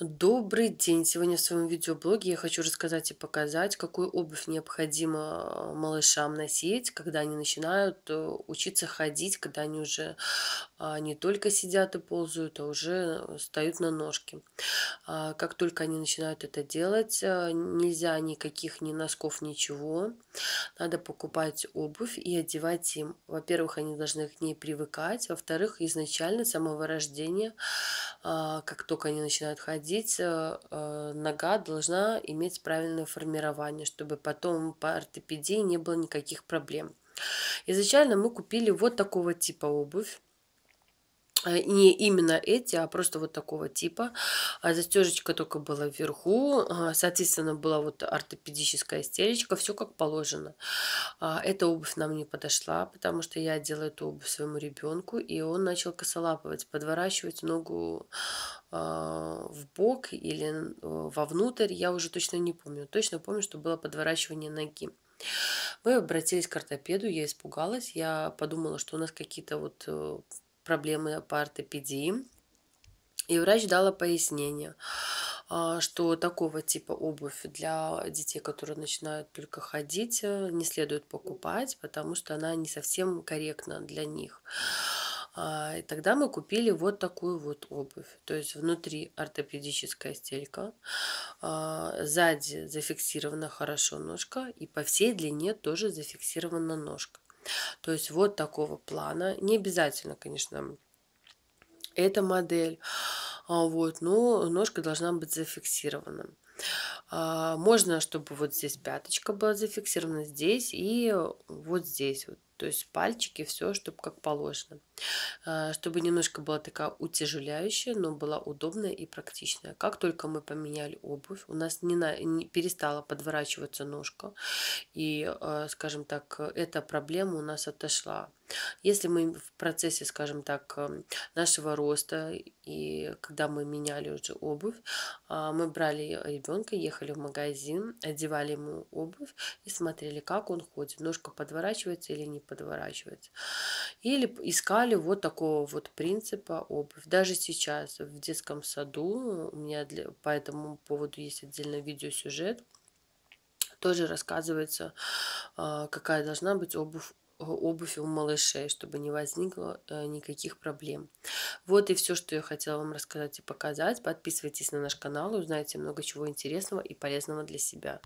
Добрый день! Сегодня в своем видеоблоге я хочу рассказать и показать, какую обувь необходимо э, малышам носить, когда они начинают э, учиться ходить, когда они уже а, не только сидят и ползают, а уже э, встают на ножки. А, как только они начинают это делать, нельзя никаких ни носков, ничего. Надо покупать обувь и одевать им. Во-первых, они должны к ней привыкать. Во-вторых, изначально с самого рождения, а, как только они начинают ходить, э, э, нога должна иметь правильное формирование, чтобы потом по ортопедии не было никаких проблем. Изначально мы купили вот такого типа обувь. Э, не именно эти, а просто вот такого типа. А застежечка только была вверху, а, соответственно, была вот ортопедическая стелечка, все как положено. А, эта обувь нам не подошла, потому что я одела эту обувь своему ребенку, и он начал косолапывать, подворачивать ногу в бок или вовнутрь, я уже точно не помню. Точно помню, что было подворачивание ноги. Мы обратились к ортопеду, я испугалась, я подумала, что у нас какие-то вот э, проблемы по И врач дала пояснение, а, что такого типа обувь для детей, которые начинают только ходить, э, не следует покупать, потому что она не совсем корректна для них. А, и тогда мы купили вот такую вот обувь. То есть внутри ортопедическая стелька, а, сзади зафиксирована хорошо ножка и по всей длине тоже зафиксирована ножка. То есть вот такого плана. Не обязательно, конечно, эта модель. А, вот, но ножка должна быть зафиксирована. А, можно, чтобы вот здесь пяточка была зафиксирована здесь и э, вот здесь вот. То есть пальчики, все, чтобы как положено. А, чтобы немножко была такая утяжеляющая, но была удобная и практичная. Как только мы поменяли обувь, у нас не, на, не перестала подворачиваться ножка. И, э, скажем так, эта проблема у нас отошла. Если мы в процессе, скажем так, э, нашего роста, и когда мы меняли уже обувь, а, мы брали ребенка, ребенка, ехали в магазин, одевали ему обувь и смотрели, как он ходит, ножка подворачивается или не подворачивается. Или искали вот такого вот принципа обувь. Даже сейчас в детском саду э, у меня для, по этому поводу есть отдельно видеосюжет, тоже рассказывается, а, какая должна быть обувь обувь у малышей, чтобы не возникло э, никаких проблем. Вот и все, что я хотела вам рассказать и показать. Подписывайтесь на наш канал, и узнаете много чего интересного и полезного для себя.